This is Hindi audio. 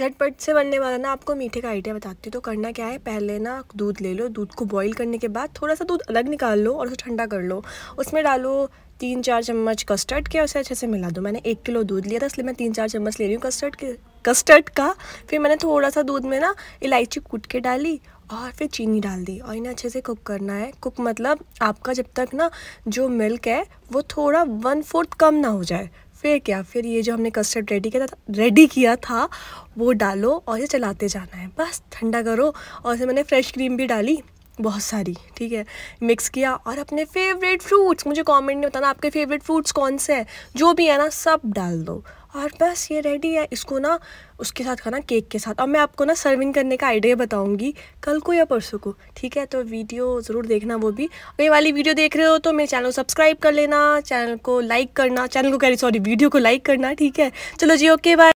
झटपट से बनने वाला ना आपको मीठे का आइडिया बताती हूँ तो करना क्या है पहले ना दूध ले लो दूध को बॉईल करने के बाद थोड़ा सा दूध अलग निकाल लो और उसे ठंडा कर लो उसमें डालो तीन चार चम्मच कस्टर्ड के उसे अच्छे से मिला दो मैंने एक किलो दूध लिया था इसलिए मैं तीन चार चम्मच ले रही हूँ कस्टर्ड के कस्टर्ड का फिर मैंने थोड़ा सा दूध में ना इलायची कूट के डाली और फिर चीनी डाल दी और इन्हें अच्छे से कुक करना है कुक मतलब आपका जब तक ना जो मिल्क है वो थोड़ा वन फोर्थ कम ना हो जाए फिर क्या फिर ये जो हमने कस्टर्ड रेडी किया था रेडी किया था वो डालो और ये चलाते जाना है बस ठंडा करो और इसे मैंने फ्रेश क्रीम भी डाली बहुत सारी ठीक है मिक्स किया और अपने फेवरेट फ्रूट्स मुझे कमेंट में बताना आपके फेवरेट फ्रूट्स कौन से हैं जो भी है ना सब डाल दो और बस ये रेडी है इसको ना उसके साथ खाना केक के साथ अब मैं आपको ना सर्विंग करने का आइडिया बताऊंगी कल को या परसों को ठीक है तो वीडियो ज़रूर देखना वो भी और ये वाली वीडियो देख रहे हो तो मेरे चैनल को सब्सक्राइब कर लेना चैनल को लाइक करना चैनल को कह रही सॉरी वीडियो को लाइक करना ठीक है चलो जी ओके बाय